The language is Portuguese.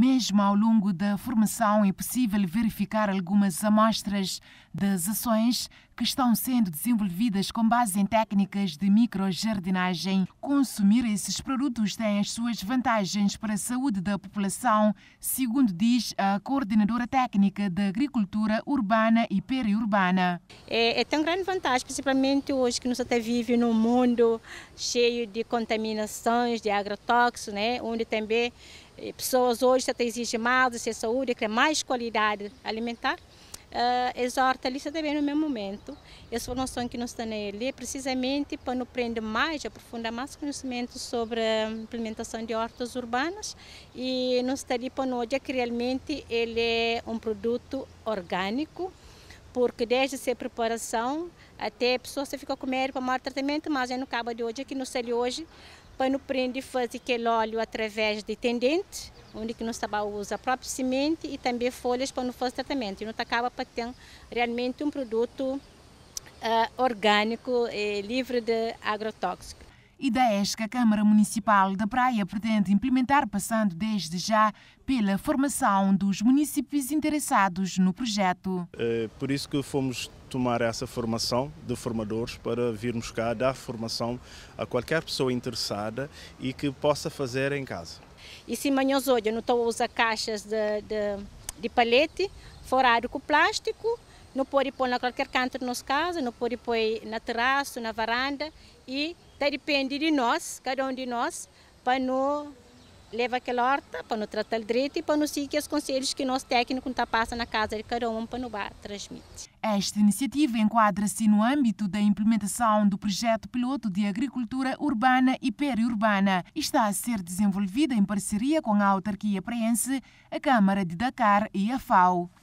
Mesmo ao longo da formação é possível verificar algumas amostras das ações que estão sendo desenvolvidas com base em técnicas de microjardinagem. Consumir esses produtos tem as suas vantagens para a saúde da população, segundo diz a coordenadora técnica da agricultura urbana e periurbana. É, é tão grande vantagem, principalmente hoje que nós até vivemos num mundo cheio de contaminações, de agrotóxicos, né, onde também e pessoas hoje até exigem mais de saúde, querem mais qualidade alimentar. Uh, exorta ali também no mesmo momento. Essa formação que nós temos nele é precisamente para nos prender mais, aprofundar mais conhecimento sobre a implementação de hortas urbanas e nós está ali para nós que realmente ele é um produto orgânico, porque desde a sua preparação até a pessoa fica com medo para maior tratamento, mas no cabo de hoje, aqui no sei hoje, Pano e faz aquele óleo através de tendente, onde que nós usa a própria semente e também folhas para não fazer tratamento. E não acaba para ter realmente um produto uh, orgânico eh, livre de agrotóxico. Ideias que a Câmara Municipal da Praia pretende implementar, passando desde já pela formação dos municípios interessados no projeto. É por isso que fomos tomar essa formação de formadores para virmos cá dar formação a qualquer pessoa interessada e que possa fazer em casa. E se amanhã hoje não estou a usar caixas de, de, de palete, forado com plástico, não pode pôr na qualquer canto do nossa casa, não pode pôr na terraço, na varanda e então depende de nós, cada um de nós, para não levar aquela horta, para não tratar direito e para não seguir os conselhos que nosso técnico está passando na casa de cada um para não transmitir. Esta iniciativa enquadra-se no âmbito da implementação do projeto piloto de agricultura urbana e periurbana. Está a ser desenvolvida em parceria com a autarquia preense, a Câmara de Dakar e a FAO.